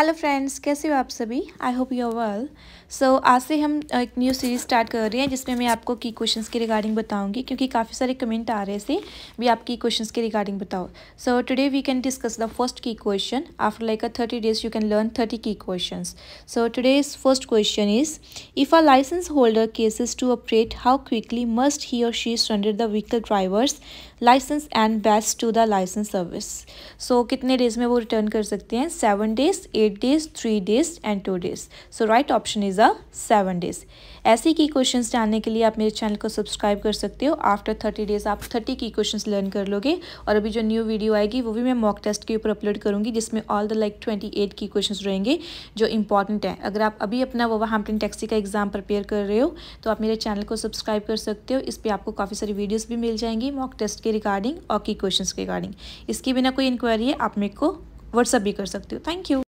hello friends कैसे हो आप सभी I hope you well so आज से हम एक न्यू सीरीज स्टार्ट कर रहे हैं जिसमें मैं आपको की क्वेश्चंस के रिगार्डिंग बताऊंगी क्योंकि काफ़ी सारे कमेंट आ रहे थे भी आपकी क्वेश्चंस के रिगार्डिंग बताओ so today we can discuss the first key question after like a thirty days you can learn thirty key question so today's first question is if a license holder ceases to operate how quickly must he और she surrender the vehicle driver's license and vest to the license service so कितने डेज में वो return कर सकते हैं seven days eight eight days three days and to days so right option is a seven days ऐसे की questions जानने के लिए आप मेरे चैनल को सब्सक्राइब कर सकते हो आफ्टर थर्टी डेज आप थर्टी की क्वेश्चंस लर्न कर लोगे और अभी जो न्यू वीडियो आएगी वो भी मैं मॉक टेस्ट के ऊपर अपलोड करूँगी जिसमें all the like twenty eight key question रहेंगे जो इंपॉर्टेंट है अगर आप अभी अपना वो हैम्पटन टैक्सी का एग्जाम प्रिपेयर कर रहे हो तो आप मेरे चैनल को सब्सक्राइब कर सकते हो इस पर आपको काफ़ी सारी वीडियोज़ भी मिल जाएंगी मॉक टेस्ट के रिगार्डिंग और की क्वेश्चन के रिगार्डिंग इसके बिना कोई इंक्वायरी है आप मेरे को व्हाट्सअप भी कर सकते हो थैंक यू